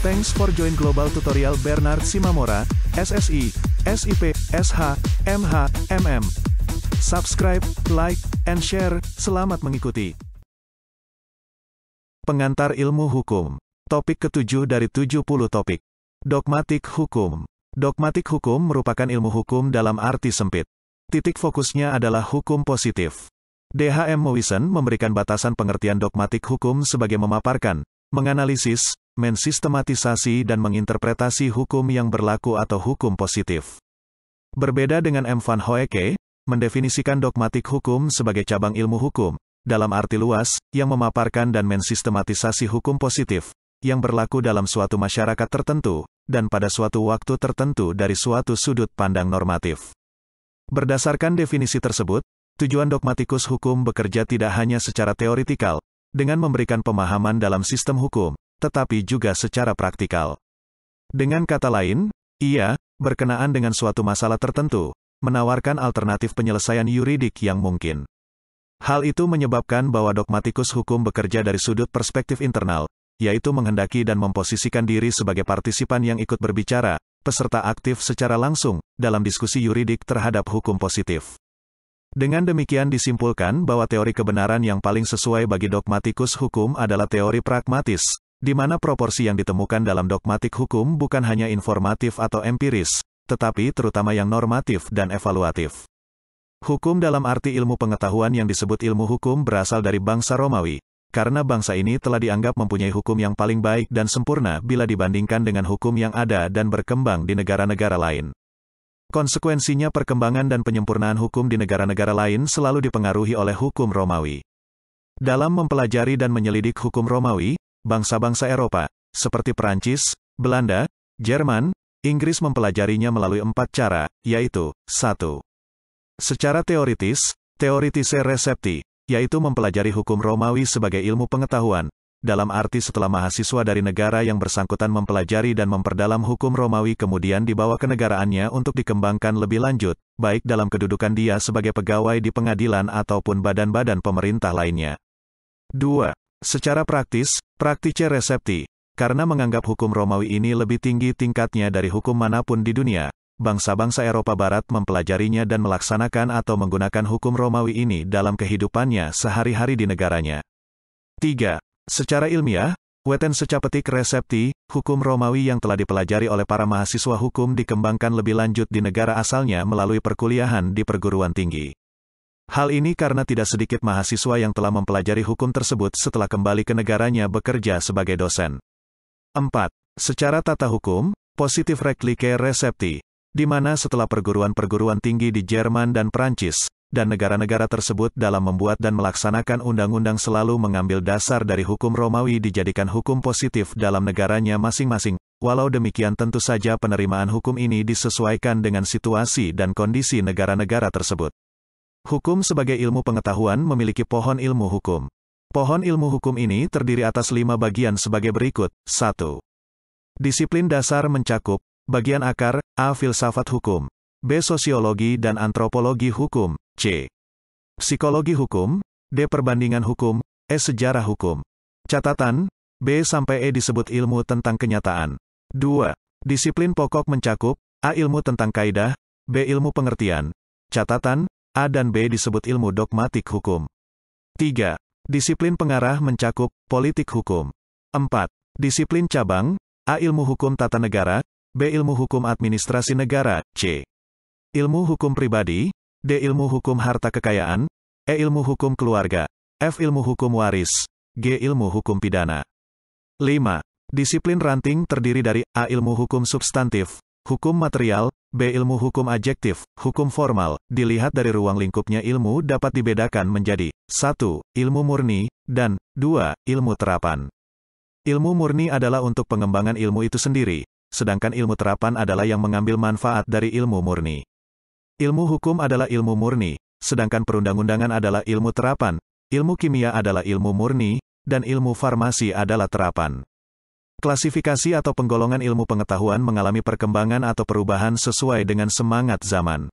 Thanks for join Global Tutorial Bernard Simamora, SSI, SIP, SH, MH, MM. Subscribe, like, and share. Selamat mengikuti. Pengantar Ilmu Hukum. Topik ketujuh dari 70 topik. Dogmatik Hukum. Dogmatik hukum merupakan ilmu hukum dalam arti sempit. Titik fokusnya adalah hukum positif. DHM Mowison memberikan batasan pengertian dogmatik hukum sebagai memaparkan, menganalisis, mensistematisasi dan menginterpretasi hukum yang berlaku atau hukum positif. Berbeda dengan M. van Hoeke, mendefinisikan dogmatik hukum sebagai cabang ilmu hukum, dalam arti luas, yang memaparkan dan mensistematisasi hukum positif, yang berlaku dalam suatu masyarakat tertentu, dan pada suatu waktu tertentu dari suatu sudut pandang normatif. Berdasarkan definisi tersebut, tujuan dogmatikus hukum bekerja tidak hanya secara teoritikal, dengan memberikan pemahaman dalam sistem hukum, tetapi juga secara praktikal. Dengan kata lain, ia, berkenaan dengan suatu masalah tertentu, menawarkan alternatif penyelesaian yuridik yang mungkin. Hal itu menyebabkan bahwa dogmatikus hukum bekerja dari sudut perspektif internal, yaitu menghendaki dan memposisikan diri sebagai partisipan yang ikut berbicara, peserta aktif secara langsung, dalam diskusi yuridik terhadap hukum positif. Dengan demikian disimpulkan bahwa teori kebenaran yang paling sesuai bagi dogmatikus hukum adalah teori pragmatis, di mana proporsi yang ditemukan dalam dogmatik hukum bukan hanya informatif atau empiris, tetapi terutama yang normatif dan evaluatif. Hukum dalam arti ilmu pengetahuan yang disebut ilmu hukum berasal dari bangsa Romawi, karena bangsa ini telah dianggap mempunyai hukum yang paling baik dan sempurna bila dibandingkan dengan hukum yang ada dan berkembang di negara-negara lain. Konsekuensinya perkembangan dan penyempurnaan hukum di negara-negara lain selalu dipengaruhi oleh hukum Romawi. Dalam mempelajari dan menyelidik hukum Romawi, Bangsa-bangsa Eropa, seperti Perancis, Belanda, Jerman, Inggris mempelajarinya melalui empat cara, yaitu, 1. Secara teoritis, teoritis resepti, yaitu mempelajari hukum Romawi sebagai ilmu pengetahuan, dalam arti setelah mahasiswa dari negara yang bersangkutan mempelajari dan memperdalam hukum Romawi kemudian dibawa ke negaraannya untuk dikembangkan lebih lanjut, baik dalam kedudukan dia sebagai pegawai di pengadilan ataupun badan-badan pemerintah lainnya. 2. Secara praktis, praktice resepti, karena menganggap hukum Romawi ini lebih tinggi tingkatnya dari hukum manapun di dunia, bangsa-bangsa Eropa Barat mempelajarinya dan melaksanakan atau menggunakan hukum Romawi ini dalam kehidupannya sehari-hari di negaranya. 3. Secara ilmiah, Weten secapetik resepti, hukum Romawi yang telah dipelajari oleh para mahasiswa hukum dikembangkan lebih lanjut di negara asalnya melalui perkuliahan di perguruan tinggi. Hal ini karena tidak sedikit mahasiswa yang telah mempelajari hukum tersebut setelah kembali ke negaranya bekerja sebagai dosen. 4. Secara tata hukum, positif replike resepti, di mana setelah perguruan-perguruan tinggi di Jerman dan Perancis dan negara-negara tersebut dalam membuat dan melaksanakan undang-undang selalu mengambil dasar dari hukum Romawi dijadikan hukum positif dalam negaranya masing-masing. Walau demikian tentu saja penerimaan hukum ini disesuaikan dengan situasi dan kondisi negara-negara tersebut. Hukum sebagai ilmu pengetahuan memiliki pohon ilmu hukum. Pohon ilmu hukum ini terdiri atas lima bagian sebagai berikut. 1. Disiplin dasar mencakup, bagian akar, A. Filsafat hukum, B. Sosiologi dan antropologi hukum, C. Psikologi hukum, D. Perbandingan hukum, E. Sejarah hukum. Catatan, B sampai E disebut ilmu tentang kenyataan. 2. Disiplin pokok mencakup A ilmu tentang kaidah, B ilmu pengertian. Catatan, A dan B disebut ilmu dogmatik hukum. 3. Disiplin pengarah mencakup politik hukum. 4. Disiplin cabang, A. Ilmu hukum tata negara, B. Ilmu hukum administrasi negara, C. Ilmu hukum pribadi, D. Ilmu hukum harta kekayaan, E. Ilmu hukum keluarga, F. Ilmu hukum waris, G. Ilmu hukum pidana. 5. Disiplin ranting terdiri dari A. Ilmu hukum substantif, hukum material, B. Ilmu hukum adjektif, hukum formal, dilihat dari ruang lingkupnya ilmu dapat dibedakan menjadi 1. Ilmu murni, dan 2. Ilmu terapan. Ilmu murni adalah untuk pengembangan ilmu itu sendiri, sedangkan ilmu terapan adalah yang mengambil manfaat dari ilmu murni. Ilmu hukum adalah ilmu murni, sedangkan perundang-undangan adalah ilmu terapan, ilmu kimia adalah ilmu murni, dan ilmu farmasi adalah terapan. Klasifikasi atau penggolongan ilmu pengetahuan mengalami perkembangan atau perubahan sesuai dengan semangat zaman.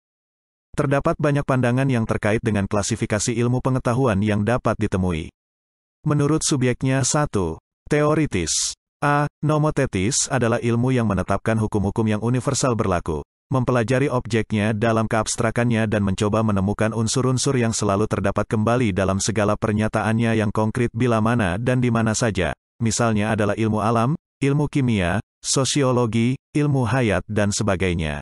Terdapat banyak pandangan yang terkait dengan klasifikasi ilmu pengetahuan yang dapat ditemui. Menurut subjeknya 1. Teoritis. A. Nomotetis adalah ilmu yang menetapkan hukum-hukum yang universal berlaku, mempelajari objeknya dalam keabstrakannya dan mencoba menemukan unsur-unsur yang selalu terdapat kembali dalam segala pernyataannya yang konkret bila mana dan di mana saja, misalnya adalah ilmu alam, ilmu kimia, sosiologi, ilmu hayat dan sebagainya.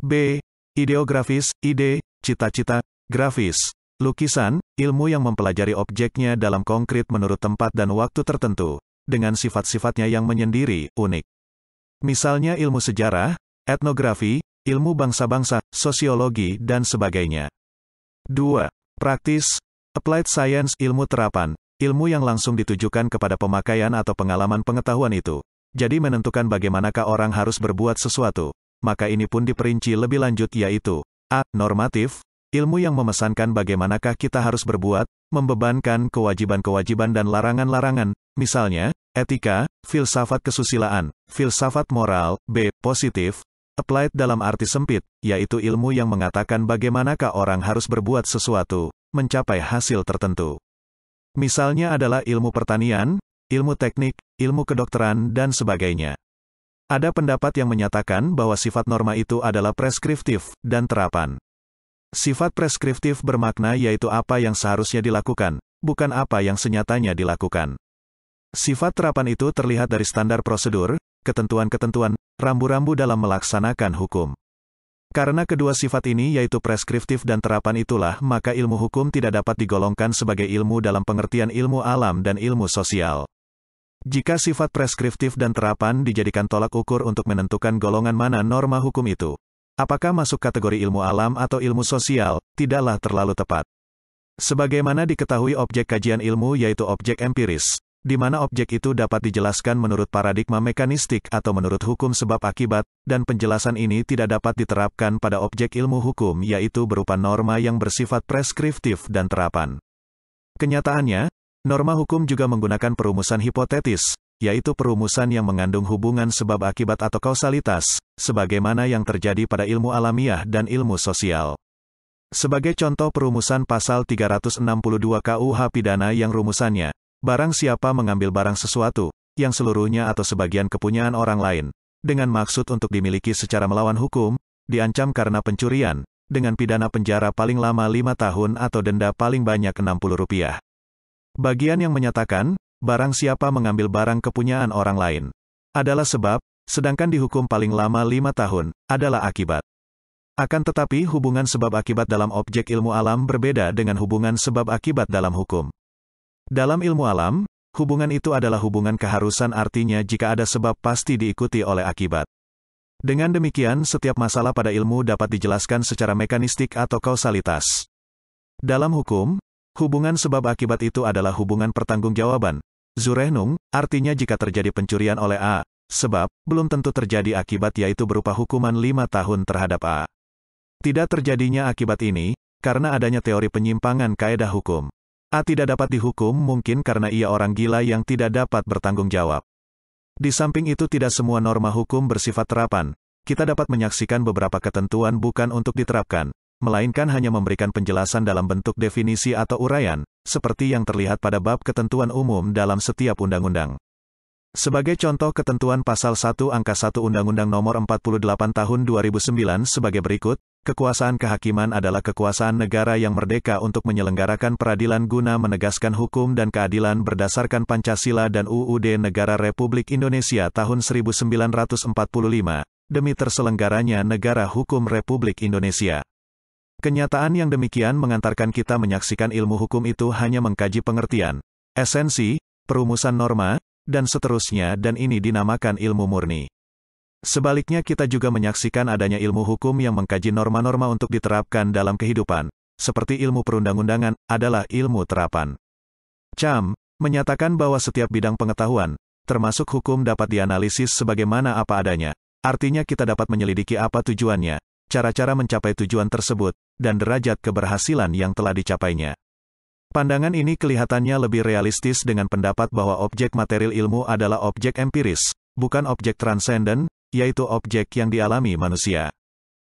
B. Ideografis, ide, cita-cita, grafis, lukisan, ilmu yang mempelajari objeknya dalam konkret menurut tempat dan waktu tertentu, dengan sifat-sifatnya yang menyendiri, unik. Misalnya ilmu sejarah, etnografi, ilmu bangsa-bangsa, sosiologi, dan sebagainya. 2. Praktis, applied science, ilmu terapan, ilmu yang langsung ditujukan kepada pemakaian atau pengalaman pengetahuan itu. Jadi menentukan bagaimanakah orang harus berbuat sesuatu. Maka ini pun diperinci lebih lanjut yaitu A. Normatif, ilmu yang memesankan bagaimanakah kita harus berbuat, membebankan kewajiban-kewajiban dan larangan-larangan, misalnya, etika, filsafat kesusilaan, filsafat moral, B. Positif, applied dalam arti sempit, yaitu ilmu yang mengatakan bagaimanakah orang harus berbuat sesuatu, mencapai hasil tertentu. Misalnya adalah ilmu pertanian, ilmu teknik, ilmu kedokteran, dan sebagainya. Ada pendapat yang menyatakan bahwa sifat norma itu adalah preskriptif dan terapan. Sifat preskriptif bermakna yaitu apa yang seharusnya dilakukan, bukan apa yang senyatanya dilakukan. Sifat terapan itu terlihat dari standar prosedur, ketentuan-ketentuan, rambu-rambu dalam melaksanakan hukum. Karena kedua sifat ini yaitu preskriptif dan terapan itulah maka ilmu hukum tidak dapat digolongkan sebagai ilmu dalam pengertian ilmu alam dan ilmu sosial. Jika sifat preskriptif dan terapan dijadikan tolak ukur untuk menentukan golongan mana norma hukum itu, apakah masuk kategori ilmu alam atau ilmu sosial, tidaklah terlalu tepat. Sebagaimana diketahui objek kajian ilmu yaitu objek empiris, di mana objek itu dapat dijelaskan menurut paradigma mekanistik atau menurut hukum sebab akibat, dan penjelasan ini tidak dapat diterapkan pada objek ilmu hukum yaitu berupa norma yang bersifat preskriptif dan terapan. Kenyataannya, norma hukum juga menggunakan perumusan hipotetis, yaitu perumusan yang mengandung hubungan sebab akibat atau kausalitas, sebagaimana yang terjadi pada ilmu alamiah dan ilmu sosial. Sebagai contoh perumusan pasal 362 KUH pidana yang rumusannya, Barang siapa mengambil barang sesuatu, yang seluruhnya atau sebagian kepunyaan orang lain, dengan maksud untuk dimiliki secara melawan hukum, diancam karena pencurian, dengan pidana penjara paling lama 5 tahun atau denda paling banyak rp rupiah. Bagian yang menyatakan, barang siapa mengambil barang kepunyaan orang lain, adalah sebab, sedangkan dihukum paling lama 5 tahun, adalah akibat. Akan tetapi hubungan sebab-akibat dalam objek ilmu alam berbeda dengan hubungan sebab-akibat dalam hukum. Dalam ilmu alam, hubungan itu adalah hubungan keharusan artinya jika ada sebab pasti diikuti oleh akibat. Dengan demikian, setiap masalah pada ilmu dapat dijelaskan secara mekanistik atau kausalitas. Dalam hukum, hubungan sebab akibat itu adalah hubungan pertanggungjawaban. Zurehnung, artinya jika terjadi pencurian oleh A, sebab, belum tentu terjadi akibat yaitu berupa hukuman lima tahun terhadap A. Tidak terjadinya akibat ini, karena adanya teori penyimpangan kaedah hukum. A tidak dapat dihukum mungkin karena ia orang gila yang tidak dapat bertanggung jawab. Di samping itu tidak semua norma hukum bersifat terapan, kita dapat menyaksikan beberapa ketentuan bukan untuk diterapkan, melainkan hanya memberikan penjelasan dalam bentuk definisi atau uraian, seperti yang terlihat pada bab ketentuan umum dalam setiap undang-undang. Sebagai contoh ketentuan pasal 1 angka 1 Undang-Undang Nomor 48 Tahun 2009 sebagai berikut, Kekuasaan kehakiman adalah kekuasaan negara yang merdeka untuk menyelenggarakan peradilan guna menegaskan hukum dan keadilan berdasarkan Pancasila dan UUD Negara Republik Indonesia tahun 1945, demi terselenggaranya negara hukum Republik Indonesia. Kenyataan yang demikian mengantarkan kita menyaksikan ilmu hukum itu hanya mengkaji pengertian, esensi, perumusan norma, dan seterusnya dan ini dinamakan ilmu murni. Sebaliknya kita juga menyaksikan adanya ilmu hukum yang mengkaji norma-norma untuk diterapkan dalam kehidupan, seperti ilmu perundang-undangan, adalah ilmu terapan. Cham, menyatakan bahwa setiap bidang pengetahuan, termasuk hukum dapat dianalisis sebagaimana apa adanya. Artinya kita dapat menyelidiki apa tujuannya, cara-cara mencapai tujuan tersebut, dan derajat keberhasilan yang telah dicapainya. Pandangan ini kelihatannya lebih realistis dengan pendapat bahwa objek material ilmu adalah objek empiris, bukan objek transenden, yaitu objek yang dialami manusia.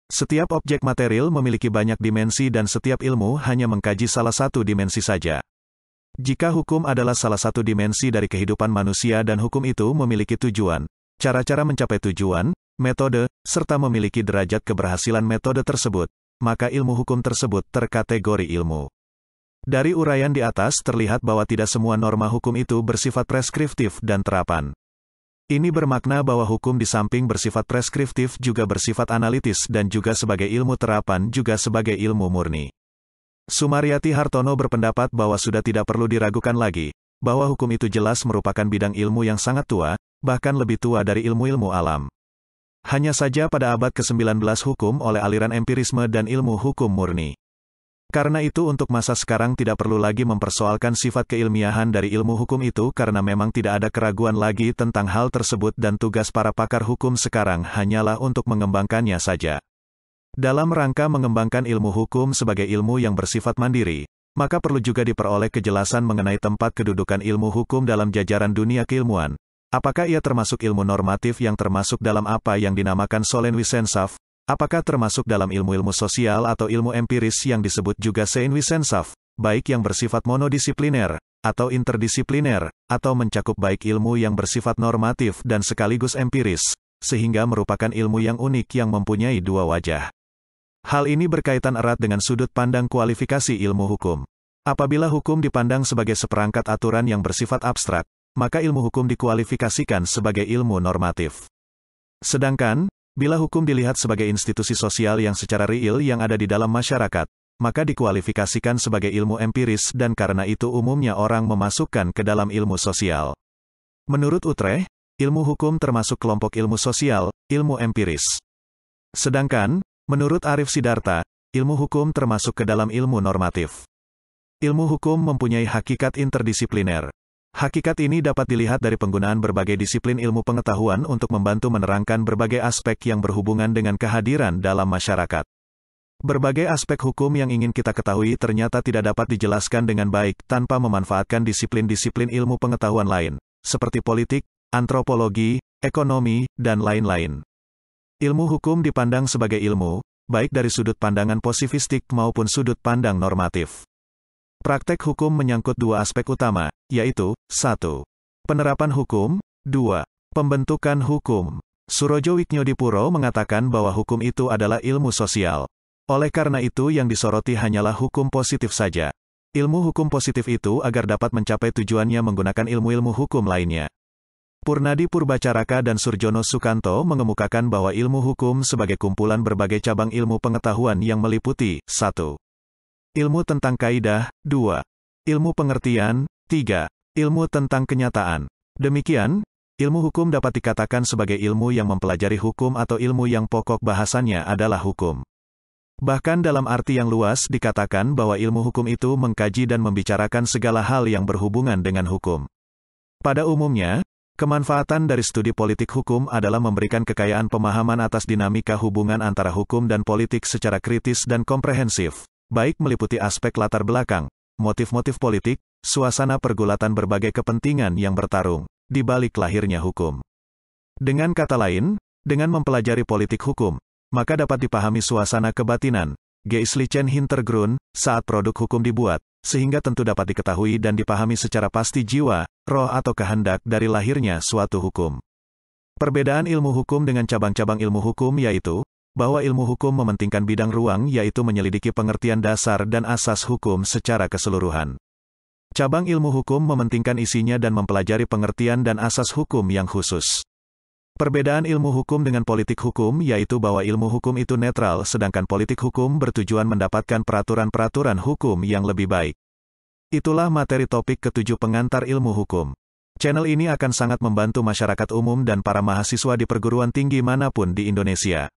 Setiap objek material memiliki banyak dimensi dan setiap ilmu hanya mengkaji salah satu dimensi saja. Jika hukum adalah salah satu dimensi dari kehidupan manusia dan hukum itu memiliki tujuan, cara-cara mencapai tujuan, metode, serta memiliki derajat keberhasilan metode tersebut, maka ilmu hukum tersebut terkategori ilmu. Dari urayan di atas terlihat bahwa tidak semua norma hukum itu bersifat preskriptif dan terapan. Ini bermakna bahwa hukum di samping bersifat preskriptif juga bersifat analitis dan juga sebagai ilmu terapan juga sebagai ilmu murni. Sumaryati Hartono berpendapat bahwa sudah tidak perlu diragukan lagi, bahwa hukum itu jelas merupakan bidang ilmu yang sangat tua, bahkan lebih tua dari ilmu-ilmu alam. Hanya saja pada abad ke-19 hukum oleh aliran empirisme dan ilmu hukum murni. Karena itu untuk masa sekarang tidak perlu lagi mempersoalkan sifat keilmiahan dari ilmu hukum itu karena memang tidak ada keraguan lagi tentang hal tersebut dan tugas para pakar hukum sekarang hanyalah untuk mengembangkannya saja. Dalam rangka mengembangkan ilmu hukum sebagai ilmu yang bersifat mandiri, maka perlu juga diperoleh kejelasan mengenai tempat kedudukan ilmu hukum dalam jajaran dunia keilmuan. Apakah ia termasuk ilmu normatif yang termasuk dalam apa yang dinamakan Solen Apakah termasuk dalam ilmu-ilmu sosial atau ilmu empiris yang disebut juga Saint baik yang bersifat monodisipliner, atau interdisipliner, atau mencakup baik ilmu yang bersifat normatif dan sekaligus empiris, sehingga merupakan ilmu yang unik yang mempunyai dua wajah. Hal ini berkaitan erat dengan sudut pandang kualifikasi ilmu hukum. Apabila hukum dipandang sebagai seperangkat aturan yang bersifat abstrak, maka ilmu hukum dikualifikasikan sebagai ilmu normatif. Sedangkan, Bila hukum dilihat sebagai institusi sosial yang secara real yang ada di dalam masyarakat, maka dikualifikasikan sebagai ilmu empiris dan karena itu umumnya orang memasukkan ke dalam ilmu sosial. Menurut Utre, ilmu hukum termasuk kelompok ilmu sosial, ilmu empiris. Sedangkan, menurut Arif Sidarta, ilmu hukum termasuk ke dalam ilmu normatif. Ilmu hukum mempunyai hakikat interdisipliner. Hakikat ini dapat dilihat dari penggunaan berbagai disiplin ilmu pengetahuan untuk membantu menerangkan berbagai aspek yang berhubungan dengan kehadiran dalam masyarakat. Berbagai aspek hukum yang ingin kita ketahui ternyata tidak dapat dijelaskan dengan baik tanpa memanfaatkan disiplin-disiplin ilmu pengetahuan lain, seperti politik, antropologi, ekonomi, dan lain-lain. Ilmu hukum dipandang sebagai ilmu, baik dari sudut pandangan positivistik maupun sudut pandang normatif. Praktek hukum menyangkut dua aspek utama, yaitu, 1. Penerapan hukum, 2. Pembentukan hukum. Surojo Dipuro mengatakan bahwa hukum itu adalah ilmu sosial. Oleh karena itu yang disoroti hanyalah hukum positif saja. Ilmu hukum positif itu agar dapat mencapai tujuannya menggunakan ilmu-ilmu hukum lainnya. Purnadi Purbacaraka dan Surjono Sukanto mengemukakan bahwa ilmu hukum sebagai kumpulan berbagai cabang ilmu pengetahuan yang meliputi 1. Ilmu tentang kaidah 2. Ilmu pengertian 3. Ilmu tentang kenyataan. Demikian, ilmu hukum dapat dikatakan sebagai ilmu yang mempelajari hukum atau ilmu yang pokok bahasannya adalah hukum. Bahkan dalam arti yang luas dikatakan bahwa ilmu hukum itu mengkaji dan membicarakan segala hal yang berhubungan dengan hukum. Pada umumnya, kemanfaatan dari studi politik hukum adalah memberikan kekayaan pemahaman atas dinamika hubungan antara hukum dan politik secara kritis dan komprehensif baik meliputi aspek latar belakang, motif-motif politik, suasana pergulatan berbagai kepentingan yang bertarung di balik lahirnya hukum. Dengan kata lain, dengan mempelajari politik hukum, maka dapat dipahami suasana kebatinan, Geislichen Hintergrund, saat produk hukum dibuat, sehingga tentu dapat diketahui dan dipahami secara pasti jiwa, roh atau kehendak dari lahirnya suatu hukum. Perbedaan ilmu hukum dengan cabang-cabang ilmu hukum yaitu, bahwa ilmu hukum mementingkan bidang ruang yaitu menyelidiki pengertian dasar dan asas hukum secara keseluruhan. Cabang ilmu hukum mementingkan isinya dan mempelajari pengertian dan asas hukum yang khusus. Perbedaan ilmu hukum dengan politik hukum yaitu bahwa ilmu hukum itu netral sedangkan politik hukum bertujuan mendapatkan peraturan-peraturan hukum yang lebih baik. Itulah materi topik ketujuh pengantar ilmu hukum. Channel ini akan sangat membantu masyarakat umum dan para mahasiswa di perguruan tinggi manapun di Indonesia.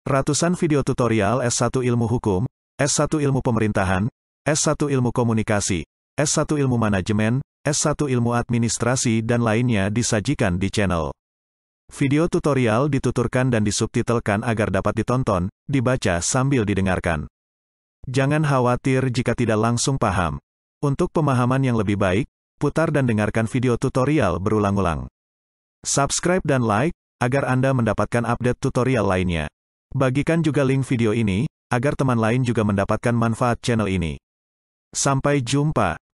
Ratusan video tutorial S1 Ilmu Hukum, S1 Ilmu Pemerintahan, S1 Ilmu Komunikasi, S1 Ilmu Manajemen, S1 Ilmu Administrasi dan lainnya disajikan di channel. Video tutorial dituturkan dan disubtitelkan agar dapat ditonton, dibaca sambil didengarkan. Jangan khawatir jika tidak langsung paham. Untuk pemahaman yang lebih baik, putar dan dengarkan video tutorial berulang-ulang. Subscribe dan like, agar Anda mendapatkan update tutorial lainnya. Bagikan juga link video ini, agar teman lain juga mendapatkan manfaat channel ini. Sampai jumpa.